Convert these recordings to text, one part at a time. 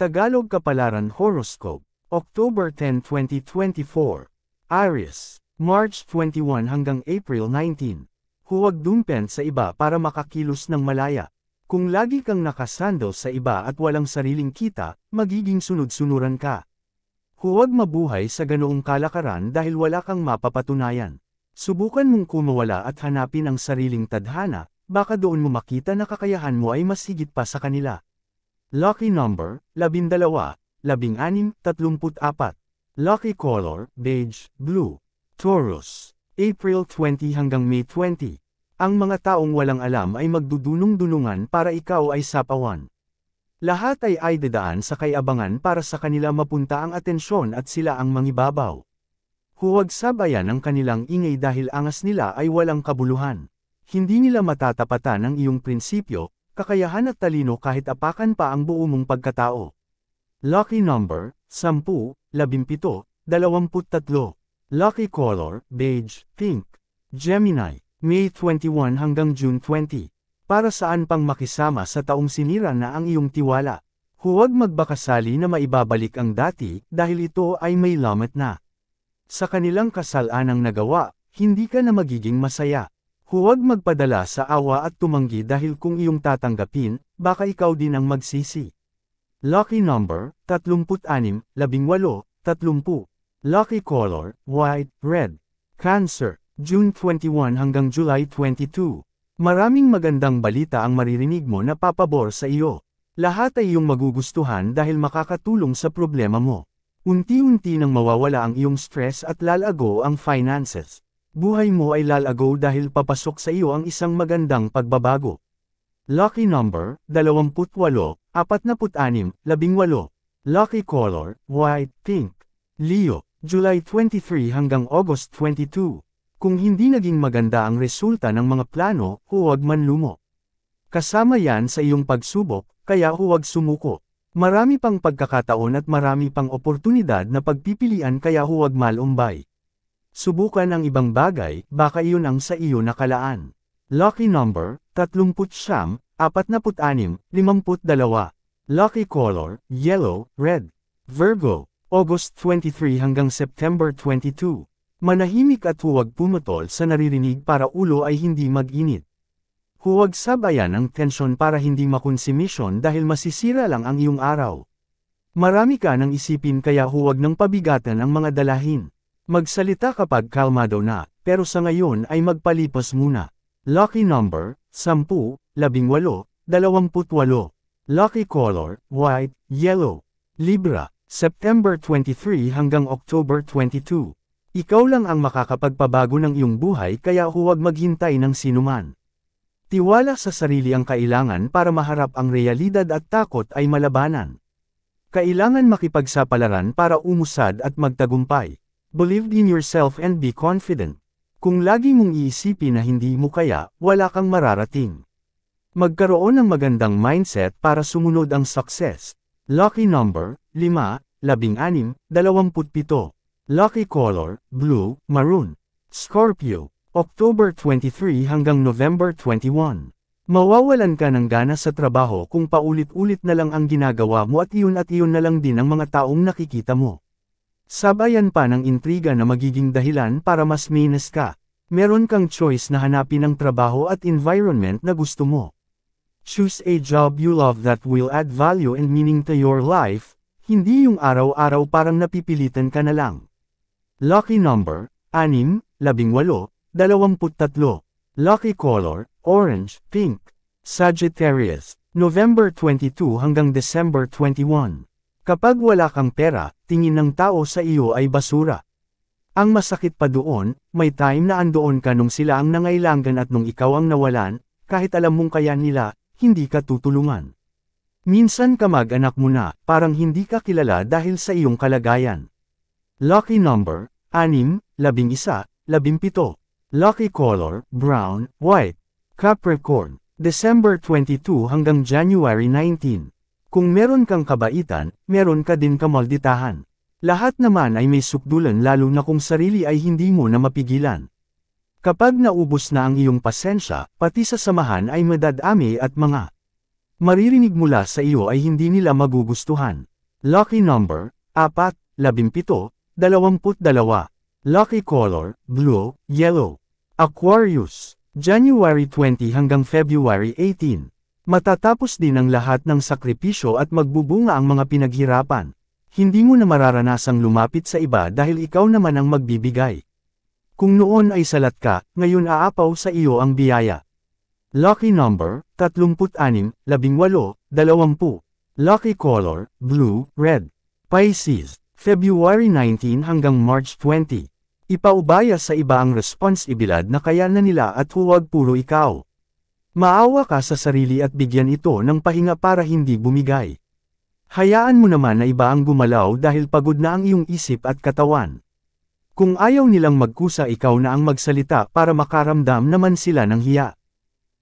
Tagalog Kapalaran Horoscope, October 10, 2024. Aries, March 21 hanggang April 19. Huwag dumpen sa iba para makakilos ng malaya. Kung lagi kang nakasandal sa iba at walang sariling kita, magiging sunod-sunuran ka. Huwag mabuhay sa ganoong kalakaran dahil wala kang mapapatunayan. Subukan mong kumawala at hanapin ang sariling tadhana, baka doon mo makita na kakayahan mo ay mas higit pa sa kanila. Lucky number, 12, 16, 34. Lucky color, beige, blue. Taurus. April 20 hanggang May 20. Ang mga taong walang alam ay magdudunong-dunungan para ikaw ay sapawan. Lahat ay ay dadaan sa kayabangan para sa kanila mapunta ang atensyon at sila ang mangibabaw. Huwag sabayan ang kanilang ingay dahil angas nila ay walang kabuluhan. Hindi nila matatapatan ang iyong prinsipyo, Kakayahan at talino kahit apakan pa ang buo mong pagkatao. Lucky number, 10, 17, 23. Lucky color, beige, pink. Gemini, May 21 hanggang June 20. Para saan pang makisama sa taong sinira na ang iyong tiwala? Huwag magbakasali na maibabalik ang dati dahil ito ay may lamat na. Sa kanilang kasalanang nagawa, hindi ka na magiging masaya. Huwag magpadala sa awa at tumanggi dahil kung iyong tatanggapin, baka ikaw din ang magsisi. Lucky number, 36, 18, 30. Lucky color, white, red. Cancer, June 21 hanggang July 22. Maraming magandang balita ang maririnig mo na papabor sa iyo. Lahat ay iyong magugustuhan dahil makakatulong sa problema mo. Unti-unti nang mawawala ang iyong stress at lalago ang finances. Buhay mo ay lalago dahil papasok sa iyo ang isang magandang pagbabago. Lucky number, 28, 46, 18. Lucky color, white, pink. Leo, July 23 hanggang August 22. Kung hindi naging maganda ang resulta ng mga plano, huwag manlumo. Kasama yan sa iyong pagsubok, kaya huwag sumuko. Marami pang pagkakataon at marami pang oportunidad na pagpipilian kaya huwag malumbay. Subukan ang ibang bagay, baka iyon ang sa iyo nakalaan. Lucky number, 39, 46, 52. Lucky color, yellow, red. Virgo, August 23 hanggang September 22. Manahimik at huwag pumutol sa naririnig para ulo ay hindi mag-init. Huwag sabayan ang tensyon para hindi makonsumisyon dahil masisira lang ang iyong araw. Marami ka nang isipin kaya huwag nang pabigatan ang mga dalahin. Magsalita kapag kalmado na, pero sa ngayon ay magpalipas muna. Lucky number, 10, 18, 28. Lucky color, white, yellow. Libra, September 23 hanggang October 22. Ikaw lang ang makakapagpabago ng iyong buhay kaya huwag maghintay ng sinuman. Tiwala sa sarili ang kailangan para maharap ang realidad at takot ay malabanan. Kailangan makipagsapalaran para umusad at magtagumpay. Believe in yourself and be confident. Kung lagi mong iisipin na hindi mo kaya, wala kang mararating. Magkaroon ng magandang mindset para sumunod ang success. Lucky number, 5, 16, 27. Lucky color, blue, maroon. Scorpio, October 23 hanggang November 21. Mawawalan ka ng gana sa trabaho kung paulit-ulit na lang ang ginagawa mo at iyon at iyon na lang din ang mga taong nakikita mo. Sabayan pa ng intriga na magiging dahilan para mas minus ka. Meron kang choice na hanapin ang trabaho at environment na gusto mo. Choose a job you love that will add value and meaning to your life, hindi yung araw-araw parang napipilitan ka na lang. Lucky number, 6, 18, 23. Lucky color, orange, pink. Sagittarius, November 22 hanggang December 21. Kapag wala kang pera, tingin ng tao sa iyo ay basura. Ang masakit pa doon, may time na andoon ka nung sila ang nangailangan at nung ikaw ang nawalan, kahit alam mong kaya nila, hindi ka tutulungan. Minsan kamag-anak mo na, parang hindi ka kilala dahil sa iyong kalagayan. Lucky number, 6, 11, 17. Lucky color, brown, white. Capricorn, December 22 hanggang January 19. Kung meron kang kabaitan, meron ka din kamalditahan. Lahat naman ay may sukdulan lalo na kung sarili ay hindi mo na mapigilan. Kapag naubos na ang iyong pasensya, pati sa samahan ay madadami at mga maririnig mula sa iyo ay hindi nila magugustuhan. Lucky number, 4, 17, 22. Lucky color, blue, yellow. Aquarius, January 20 hanggang February 18. Matatapos din ang lahat ng sakripisyo at magbubunga ang mga pinaghirapan. Hindi mo na mararanasang lumapit sa iba dahil ikaw naman ang magbibigay. Kung noon ay salat ka, ngayon aapaw sa iyo ang biyaya. Lucky number, 36, 18, 20. Lucky color, blue, red. Pisces, February 19 hanggang March 20. Ipaubaya sa iba ang responsibilidad na kaya na nila at huwag puro ikaw. Maawa ka sa sarili at bigyan ito ng pahinga para hindi bumigay. Hayaan mo naman na iba ang gumalaw dahil pagod na ang iyong isip at katawan. Kung ayaw nilang magkusa ikaw na ang magsalita para makaramdam naman sila ng hiya.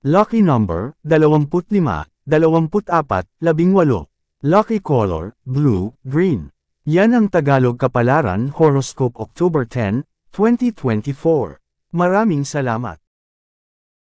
Lucky number, 25, 24, 18. Lucky color, blue, green. Yan ang Tagalog Kapalaran Horoscope October 10, 2024. Maraming salamat.